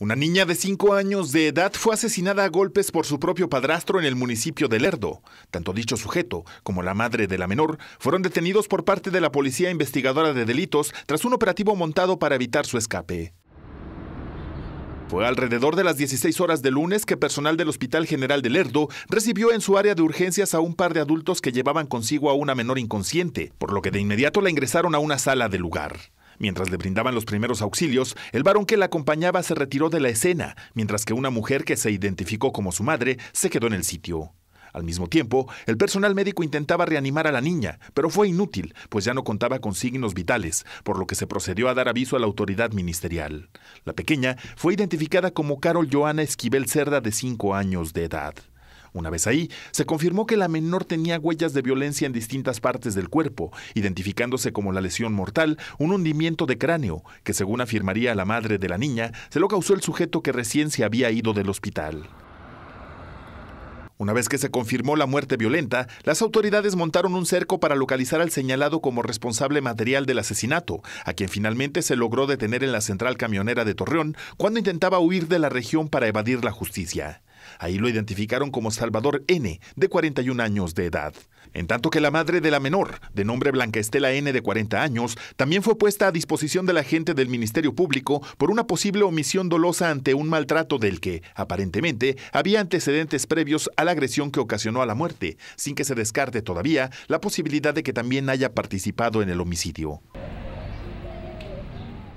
Una niña de 5 años de edad fue asesinada a golpes por su propio padrastro en el municipio de Lerdo. Tanto dicho sujeto como la madre de la menor fueron detenidos por parte de la Policía Investigadora de Delitos tras un operativo montado para evitar su escape. Fue alrededor de las 16 horas de lunes que personal del Hospital General de Lerdo recibió en su área de urgencias a un par de adultos que llevaban consigo a una menor inconsciente, por lo que de inmediato la ingresaron a una sala de lugar. Mientras le brindaban los primeros auxilios, el varón que la acompañaba se retiró de la escena, mientras que una mujer que se identificó como su madre se quedó en el sitio. Al mismo tiempo, el personal médico intentaba reanimar a la niña, pero fue inútil, pues ya no contaba con signos vitales, por lo que se procedió a dar aviso a la autoridad ministerial. La pequeña fue identificada como Carol Joana Esquivel Cerda, de 5 años de edad. Una vez ahí, se confirmó que la menor tenía huellas de violencia en distintas partes del cuerpo, identificándose como la lesión mortal, un hundimiento de cráneo, que según afirmaría la madre de la niña, se lo causó el sujeto que recién se había ido del hospital. Una vez que se confirmó la muerte violenta, las autoridades montaron un cerco para localizar al señalado como responsable material del asesinato, a quien finalmente se logró detener en la central camionera de Torreón cuando intentaba huir de la región para evadir la justicia. Ahí lo identificaron como Salvador N, de 41 años de edad. En tanto que la madre de la menor, de nombre Blanca Estela N, de 40 años, también fue puesta a disposición de la gente del Ministerio Público por una posible omisión dolosa ante un maltrato del que, aparentemente, había antecedentes previos a la agresión que ocasionó a la muerte, sin que se descarte todavía la posibilidad de que también haya participado en el homicidio.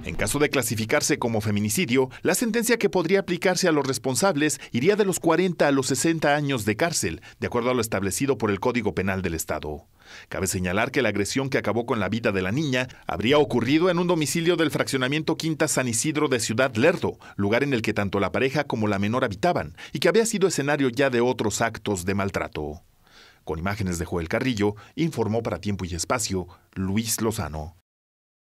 En caso de clasificarse como feminicidio, la sentencia que podría aplicarse a los responsables iría de los 40 a los 60 años de cárcel, de acuerdo a lo establecido por el Código Penal del Estado. Cabe señalar que la agresión que acabó con la vida de la niña habría ocurrido en un domicilio del fraccionamiento Quinta San Isidro de Ciudad Lerdo, lugar en el que tanto la pareja como la menor habitaban y que había sido escenario ya de otros actos de maltrato. Con imágenes de Joel Carrillo, informó para Tiempo y Espacio Luis Lozano.